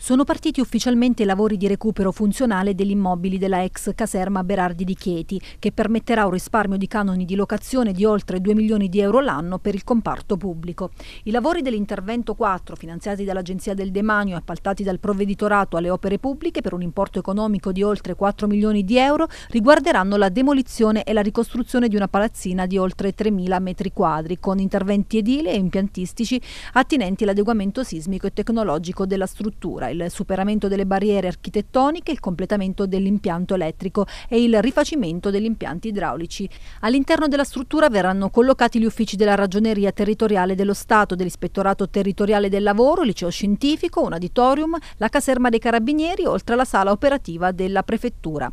Sono partiti ufficialmente i lavori di recupero funzionale degli immobili della ex caserma Berardi di Chieti, che permetterà un risparmio di canoni di locazione di oltre 2 milioni di euro l'anno per il comparto pubblico. I lavori dell'intervento 4, finanziati dall'Agenzia del Demanio e appaltati dal provveditorato alle opere pubbliche per un importo economico di oltre 4 milioni di euro, riguarderanno la demolizione e la ricostruzione di una palazzina di oltre 3.000 metri quadri, con interventi edili e impiantistici attinenti all'adeguamento sismico e tecnologico della struttura il superamento delle barriere architettoniche, il completamento dell'impianto elettrico e il rifacimento degli impianti idraulici. All'interno della struttura verranno collocati gli uffici della Ragioneria Territoriale dello Stato, dell'Ispettorato Territoriale del Lavoro, Liceo Scientifico, un auditorium, la caserma dei Carabinieri, oltre alla sala operativa della Prefettura.